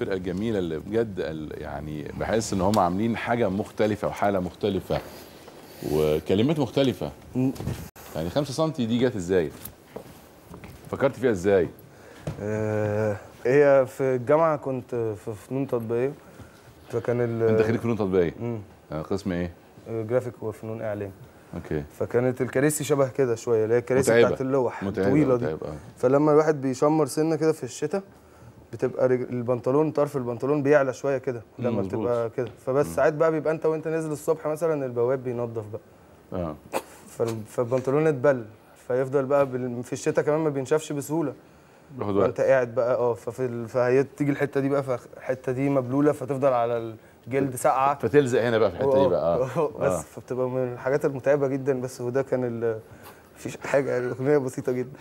الفرقه الجميله اللي بجد يعني بحس ان هم عاملين حاجه مختلفه وحاله مختلفه وكلمات مختلفه يعني 5 سم دي جت ازاي فكرت فيها ازاي آه هي في الجامعه كنت في فنون تطبيقيه فكان ال انت خريج فنون تطبيقيه امم قسم ايه آه، جرافيك وفنون اعلام اوكي فكانت الكراسي شبه كده شويه اللي هي الكراسي بتاعت اللوح الطويله دي متعبة. فلما الواحد بيشمر سنه كده في الشتاء بتبقى البنطلون طرف البنطلون بيعلى شويه كده لما بتبقى كده فبس ساعات بقى بيبقى انت وانت نازل الصبح مثلا البواب بينظف بقى اه فالبنطلون اتبل فيفضل بقى في الشتاء كمان ما بينشفش بسهوله بياخد وقت انت قاعد بقى اه ففي فهي تيجي الحته دي بقى فالحته دي مبلوله فتفضل على الجلد ساقعه فتلزق هنا بقى في الحته دي بقى آه. اه بس فبتبقى من الحاجات المتعبه جدا بس وده كان ال... مفيش حاجه الاغنيه اغنيه بسيطه جدا